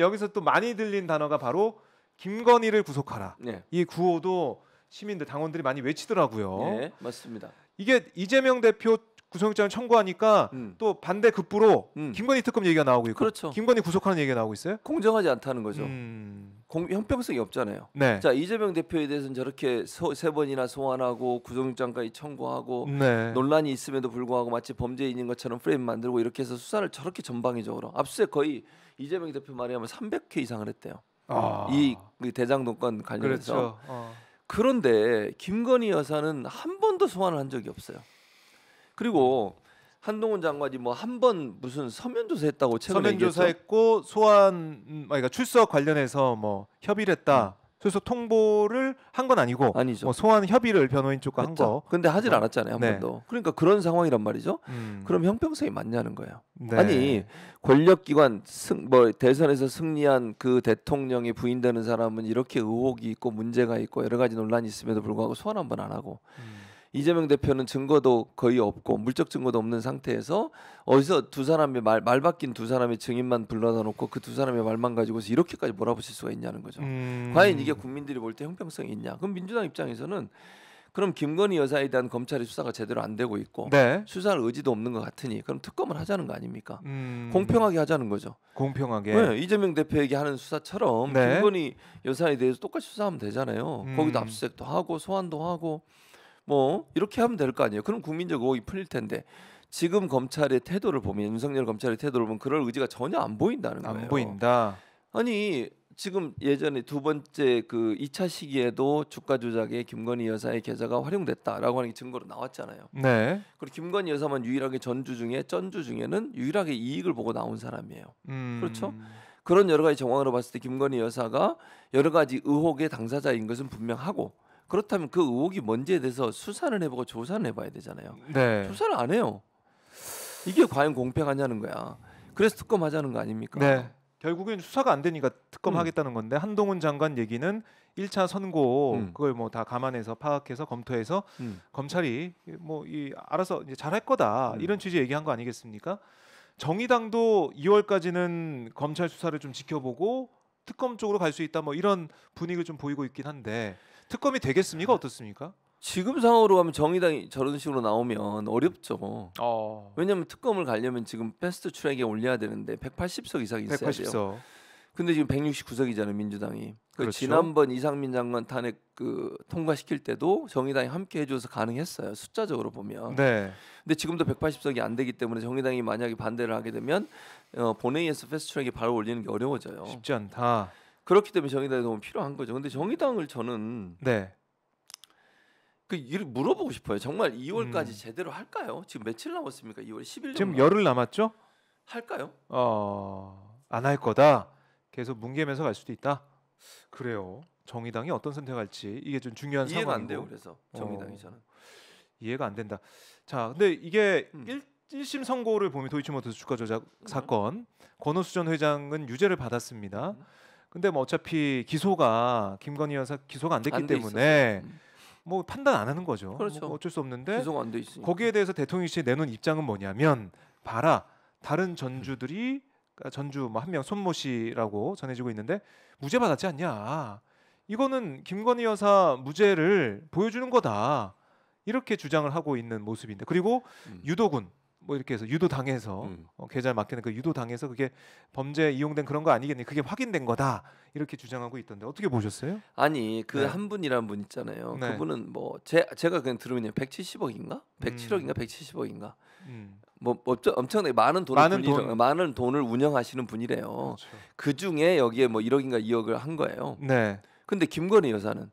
여기서 또 많이 들린 단어가 바로 김건희를 구속하라. 네. 이 구호도 시민들 당원들이 많이 외치더라고요. 네, 맞습니다. 이게 이재명 대표 구속영장을 청구하니까 음. 또 반대 급부로 음. 김건희 특검 얘기가 나오고 있고 그렇죠. 김건희 구속하는 얘기가 나오고 있어요. 공정하지 않다는 거죠. 음. 공, 형평성이 없잖아요. 네. 자 이재명 대표에 대해서는 저렇게 소, 세 번이나 소환하고 구속영장까지 청구하고 네. 논란이 있음에도 불구하고 마치 범죄인인 것처럼 프레임 만들고 이렇게 해서 수사를 저렇게 전방위적으로 압수수색 거의 이재명 대표 말에 하면 300회 이상을 했대요. 아. 이 대장동권 관련해서. 그렇죠. 어. 그런데 김건희 여사는 한 번도 소환을 한 적이 없어요. 그리고 한동훈 장관이 뭐 한 번 무슨 서면 조사했다고 최근에 서면 조사했고 소환 음, 그러니까 출석 관련해서 뭐 협의를 했다. 음. 그래서 통보를 한 건 아니고 아니죠. 뭐 소환 협의를 변호인 쪽과 죠한 그렇죠. 거. 근데 하질 어. 않았잖아요, 한 네. 번도. 그러니까 그런 상황이란 말이죠. 음. 그럼 형평성이 맞냐는 거예요. 네. 아니, 권력 기관 승뭐 대선에서 승리한 그 대통령이 부인되는 사람은 이렇게 의혹이 있고 문제가 있고 여러 가지 논란이 있음에도 불구하고 소환 한번안 하고 음. 이재명 대표는 증거도 거의 없고 물적 증거도 없는 상태에서 어디서 두 사람의 말, 말 바뀐 두 사람의 증인만 불러다 놓고 그 두 사람의 말만 가지고서 이렇게까지 몰아붙일 수가 있냐는 거죠. 음. 과연 이게 국민들이 볼 때 형평성이 있냐? 그럼 민주당 입장에서는 그럼 김건희 여사에 대한 검찰의 수사가 제대로 안 되고 있고 네. 수사할 의지도 없는 것 같으니 그럼 특검을 하자는 거 아닙니까? 음... 공평하게 하자는 거죠. 공평하게. 네, 이재명 대표에게 하는 수사처럼 네. 김건희 여사에 대해서 똑같이 수사하면 되잖아요. 음... 거기도 압수색도 하고 소환도 하고 뭐 이렇게 하면 될 거 아니에요. 그럼 국민적 의혹이 풀릴 텐데 지금 검찰의 태도를 보면 윤석열 검찰의 태도를 보면 그럴 의지가 전혀 안 보인다는 거예요. 안 보인다. 아니 지금 예전에 두 번째 그 2차 시기에도 주가 조작에 김건희 여사의 계좌가 활용됐다라고 하는 게 증거로 나왔잖아요. 네. 그리고 김건희 여사만 유일하게 전주 중에 전주 중에는 유일하게 이익을 보고 나온 사람이에요. 음. 그렇죠? 그런 여러 가지 정황으로 봤을 때 김건희 여사가 여러 가지 의혹의 당사자인 것은 분명하고 그렇다면 그 의혹이 뭔지에 대해서 수사를 해보고 조사를 해봐야 되잖아요. 네. 조사를 안 해요. 이게 과연 공평하냐는 거야. 그래서 특검하자는 거 아닙니까? 네. 결국엔 수사가 안 되니까 특검하겠다는 음. 건데 한동훈 장관 얘기는 1차 선고 음. 그걸 뭐 다 감안해서 파악해서 검토해서 음. 검찰이 뭐 이 알아서 이제 잘할 거다 음. 이런 취지 얘기한 거 아니겠습니까? 정의당도 2월까지는 검찰 수사를 좀 지켜보고 특검 쪽으로 갈 수 있다 뭐 이런 분위기를 좀 보이고 있긴 한데 특검이 되겠습니까? 어떻습니까? 지금 상황으로 가면 정의당이 저런 식으로 나오면 어렵죠. 어. 왜냐하면 특검을 가려면 지금 패스트 트랙에 올려야 되는데 180석 이상 있어야 180석. 돼요. 근데 지금 169석이잖아요 민주당이. 그 그렇죠. 지난번 이상민 장관 탄핵 그 통과시킬 때도 정의당이 함께 해줘서 가능했어요 숫자적으로 보면. 네. 근데 지금도 180석이 안 되기 때문에 정의당이 만약에 반대를 하게 되면 어, 본회의에서 패스트트랙이 바로 올리는 게 어려워져요. 쉽지 않다. 그렇기 때문에 정의당이 너무 필요한 거죠. 근데 정의당을 저는 네. 그 일을 물어보고 싶어요. 정말 2월까지 음. 제대로 할까요? 지금 며칠 남았습니까? 2월 10일 지금 열흘 남았죠? 할까요? 어, 안할 거다. 계속 뭉개면서 갈 수도 있다. 그래요. 정의당이 어떤 선택할지 이게 좀 중요한 이해가 상황이고. 안 돼요. 그래서 정의당이 어, 저는 이해가 안 된다. 자, 근데 이게 음. 1, 심 선고를 보면 도이치모터스 주가 조작 음. 사건 권오수전 회장은 유죄를 받았습니다. 음. 근데 뭐 어차피 기소가 김건희 여사 기소가 안 됐기 안 때문에 있었어요. 음. 뭐 판단 안 하는 거죠. 뭐 그렇죠. 뭐 어쩔 수 없는데 기소가 안돼 있으니까. 거기에 대해서 대통령실이 내놓은 입장은 뭐냐면 봐라 다른 전주들이 그러니까 전주 뭐 한 명 손모 씨라고 전해지고 있는데 무죄 받았지 않냐. 이거는 김건희 여사 무죄를 보여주는 거다. 이렇게 주장을 하고 있는 모습인데 그리고 음. 유도군 뭐 이렇게 해서 유도 당해서 음. 어, 계좌 맡기는 그 유도 당해서 그게 범죄 이용된 그런 거 아니겠니? 그게 확인된 거다 이렇게 주장하고 있던데 어떻게 보셨어요? 아니 그한 네. 분이란 분 있잖아요. 네. 그분은 뭐 제, 제가 그냥 들으면 170억인가, 107억인가, 음. 170억인가 음. 뭐, 뭐 엄청나게 많은 돈을 많은, 분이, 돈. 많은 돈을 운영하시는 분이래요. 그렇죠. 그 중에 여기에 뭐 1억인가 2억을 한 거예요. 네. 근데 김건희 여사는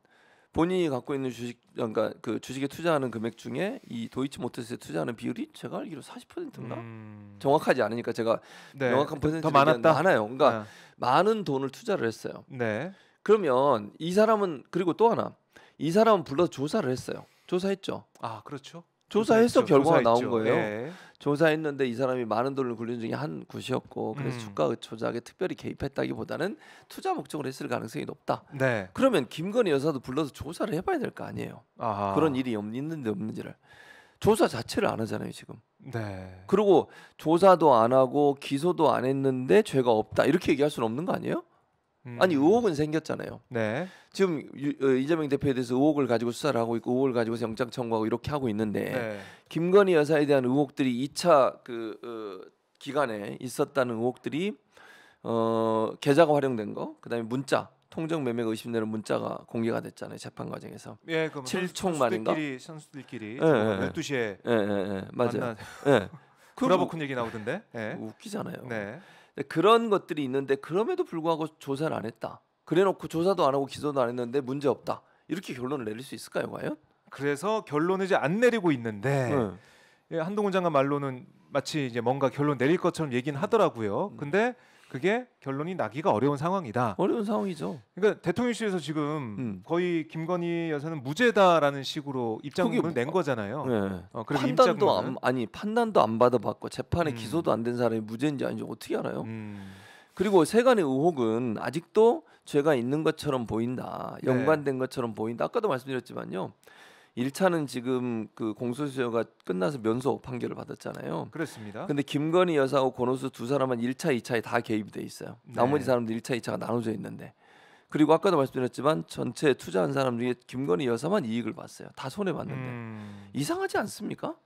본인이 갖고 있는 주식 그러니까 그 주식에 투자하는 금액 중에 이 도이치모터스에 투자하는 비율이 제가 알기로 40%인가 음... 정확하지 않으니까 제가 네. 명확한 퍼센트 더 많았다 하나요. 그러니까 네. 많은 돈을 투자를 했어요. 네. 그러면 이 사람은 그리고 또 하나 이 사람은 불러 조사를 했어요. 조사했죠. 아 그렇죠. 조사해서 결과가 조사했죠. 나온 거예요. 네. 조사했는데 이 사람이 많은 돈을 굴린 중에 한 곳이었고 그래서 음. 주가 조작에 특별히 개입했다기보다는 투자 목적을 했을 가능성이 높다. 네. 그러면 김건희 여사도 불러서 조사를 해봐야 될 거 아니에요. 아하. 그런 일이 있는데 없는지를 조사 자체를 안 하잖아요 지금. 네. 그리고 조사도 안 하고 기소도 안 했는데 죄가 없다 이렇게 얘기할 수는 없는 거 아니에요? 음. 아니 의혹은 생겼잖아요. 네. 지금 유, 어, 이재명 대표에 대해서 의혹을 가지고 수사를 하고 있고 의혹을 가지고 영장 청구하고 이렇게 하고 있는데 네. 김건희 여사에 대한 의혹들이 2차 그 어, 기간에 있었다는 의혹들이 어, 계좌가 활용된 거, 그다음에 문자 통정 매매가 의심되는 문자가 공개가 됐잖아요 재판 과정에서. 예, 그럼 7총 말인가? 선수들끼리, 선수들끼리 예, 예. 12시에 예. 예, 예, 예. 맞아요. 만난... 예. 브라보콘 얘기 나오던데. 예. 웃기잖아요. 네. 네, 그런 것들이 있는데 그럼에도 불구하고 조사를 안 했다. 그래놓고 조사도 안 하고 기소도 안 했는데 문제 없다. 이렇게 결론을 내릴 수 있을까요, 과연? 그래서 결론을 이제 안 내리고 있는데 네. 예, 한동훈 장관 말로는 마치 이제 뭔가 결론 내릴 것처럼 얘기는 하더라고요. 음. 근데 그게 결론이 나기가 어려운 상황이다. 어려운 상황이죠. 그러니까 대통령실에서 지금 음. 거의 김건희 여사는 무죄다라는 식으로 입장문을 낸 거잖아요. 네. 어, 판단도 안, 아니 판단도 안 받아봤고 재판에 음. 기소도 안 된 사람이 무죄인지 아닌지 어떻게 알아요? 음. 그리고 세간의 의혹은 아직도 죄가 있는 것처럼 보인다, 네. 연관된 것처럼 보인다. 아까도 말씀드렸지만요. 1차는 지금 그 공소시효가 끝나서 면소 판결을 받았잖아요. 그렇습니다. 근데 김건희 여사하고 권오수 두 사람은 1차, 2차에 다 개입돼 있어요. 네. 나머지 사람들 1차, 2차가 나눠져 있는데. 그리고 아까도 말씀드렸지만 전체 투자한 사람 중에 김건희 여사만 이익을 봤어요. 다 손해 봤는데. 음... 이상하지 않습니까?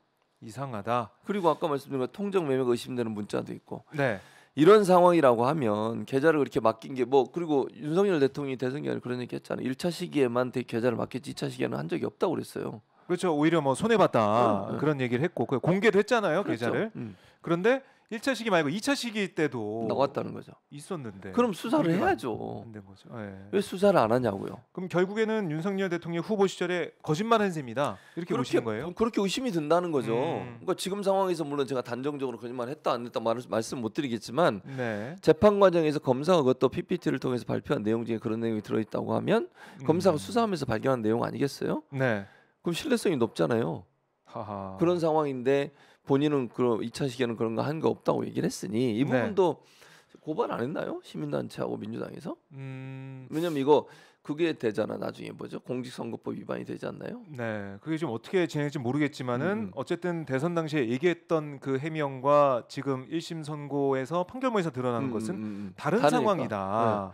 이상하다. 그리고 아까 말씀드린 통정 매매가 의심되는 문자도 있고. 네. 이런 상황이라고 하면 계좌를 그렇게 맡긴 게 뭐 그리고 윤석열 대통령이 대선 기간에 그런 얘기 했잖아요. 1차 시기에만 계좌를 맡겼지 2차 시기에는 한 적이 없다고 그랬어요. 그렇죠. 오히려 뭐 손해 봤다 음, 음, 그런 얘기를 했고 그 공개도 했잖아요, 그렇죠. 계좌를. 음. 그런데 1차 시기 말고 2차 시기 때도 나왔다는 거죠. 있었는데. 그럼 수사를 해야죠. 안된 거죠. 네. 왜 수사를 안 하냐고요. 그럼 결국에는 윤석열 대통령 후보 시절에 거짓말한 셈이다. 이렇게 보시는 거예요? 그렇게 의심이 든다는 거죠. 음. 그러니까 지금 상황에서 물론 제가 단정적으로 거짓말했다 안 했다 말, 말씀 못 드리겠지만 네. 재판 과정에서 검사가 그것도 PPT를 통해서 발표한 내용 중에 그런 내용이 들어있다고 하면 음. 검사가 음. 수사하면서 발견한 내용 아니겠어요? 네. 그럼 신뢰성이 높잖아요. 하하. 그런 상황인데 본인은 그런 2차 시기에는 그런 거 한 거 없다고 얘기를 했으니 이 네. 부분도 네. 고발 안 했나요? 시민단체하고 민주당에서? 음... 왜냐면 이거 그게 되잖아 나중에 뭐죠 공직선거법 위반이 되지 않나요? 네, 그게 지금 어떻게 진행될지 모르겠지만은 음. 어쨌든 대선 당시에 얘기했던 그 해명과 지금 1심 선고에서 판결문에서 드러나는 음, 음 것은 음, 음. 다른 다르니까. 상황이다. 네. 아,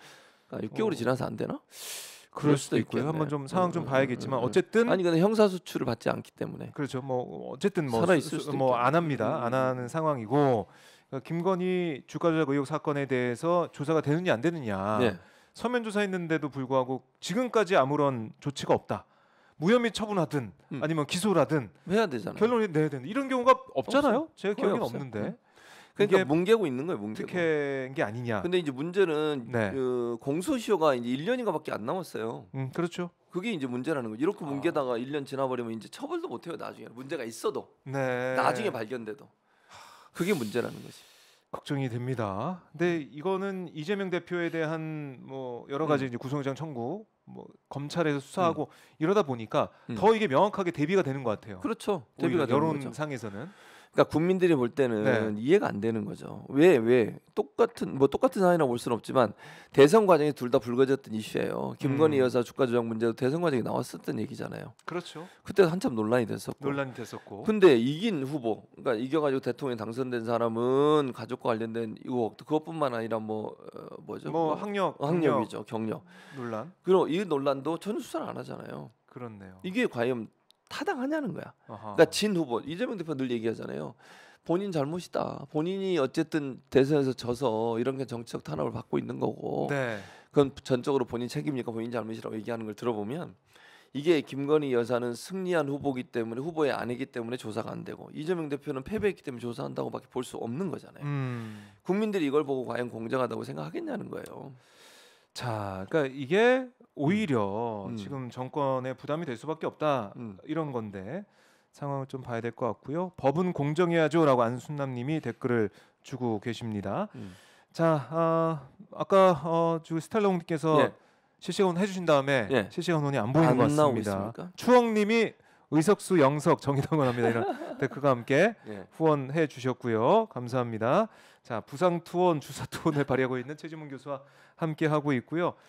그러니까 6개월이 어... 지나서 안 되나? 그럴 수도 있고요. 있겠요 한번 좀 음, 상황 좀 음, 봐야겠지만 음, 어쨌든 아니 근데 형사 수출을 받지 않기 때문에 그렇죠. 뭐 어쨌든 뭐 살아 있을 수도 뭐안 합니다. 안 하는 상황이고 그러니까 김건희 주가 조작 의혹 사건에 대해서 조사가 되느냐 안 되느냐 네. 서면 조사했는데도 불구하고 지금까지 아무런 조치가 없다. 무혐의 처분하든 아니면 기소라든 해야 되잖아요. 결론을 내야 되는 이런 경우가 없잖아요. 없어요. 제기억에없는데 그러니까 뭉개고 있는 거예요. 뭉개고. 특혜인 게 아니냐. 근데 이제 문제는 네. 그 공소시효가 이제 1년인가밖에 안 남았어요. 음, 그렇죠. 그게 이제 문제라는 거 이렇게 아. 뭉개다가 아. 1년 지나버리면 이제 처벌도 못 해요. 나중에 문제가 있어도 네. 나중에 발견돼도 그게 문제라는 거지. 걱정이 됩니다. 근데 이거는 이재명 대표에 대한 뭐 여러 가지 음. 이제 구속영장 청구 뭐 검찰에서 수사하고 음. 이러다 보니까 음. 더 이게 명확하게 대비가 되는 것 같아요. 그렇죠. 대비가 여론상에서는. 그러니까 국민들이 볼 때는 네. 이해가 안 되는 거죠. 왜 왜 똑같은 뭐 똑같은 사안이라고 볼 수는 없지만 대선 과정이 둘 다 불거졌던 이슈예요. 김건희 음. 여사 주가 조작 문제도 대선 과정에 나왔었던 얘기잖아요. 그렇죠. 그때 한참 논란이 됐었고. 논란이 됐었고. 근데 이긴 후보, 그러니까 이겨가지고 대통령 당선된 사람은 가족과 관련된 의혹, 그것뿐만 아니라 뭐 어, 뭐죠? 뭐, 뭐 학력, 어, 학력이죠, 경력. 논란. 그리고 이 논란도 전혀 수사를 안 하잖아요. 그렇네요. 이게 과연 타당하냐는 거야. 아하. 그러니까 진 후보 이재명 대표 늘 얘기하잖아요. 본인 잘못이다. 본인이 어쨌든 대선에서 져서 이런 게 정치적 탄압을 받고 있는 거고. 네. 그건 전적으로 본인 책임이니까 본인 잘못이라고 얘기하는 걸 들어보면 이게 김건희 여사는 승리한 후보기 때문에 후보의 아니기 때문에 조사가 안 되고 이재명 대표는 패배했기 때문에 조사한다고밖에 볼 수 없는 거잖아요. 음. 국민들이 이걸 보고 과연 공정하다고 생각하겠냐는 거예요. 자, 그러니까 이게 오히려 음. 지금 정권에 부담이 될 수밖에 없다 음. 이런 건데 상황을 좀 봐야 될 것 같고요. 법은 공정해야죠라고 안순남님이 댓글을 주고 계십니다. 음. 자 어, 아까 어, 주 스탈롱님께서 예. 실시간 해주신 다음에 예. 실시간 으 혼이 안 보이는 안것 같습니다. 추억님이 의석수 영석 정의당 원합니다 이런 댓글과 함께 예. 후원해 주셨고요 감사합니다 자 부상 투원 주사 투원을 발휘하고 있는 최지문 교수와 함께 하고 있고요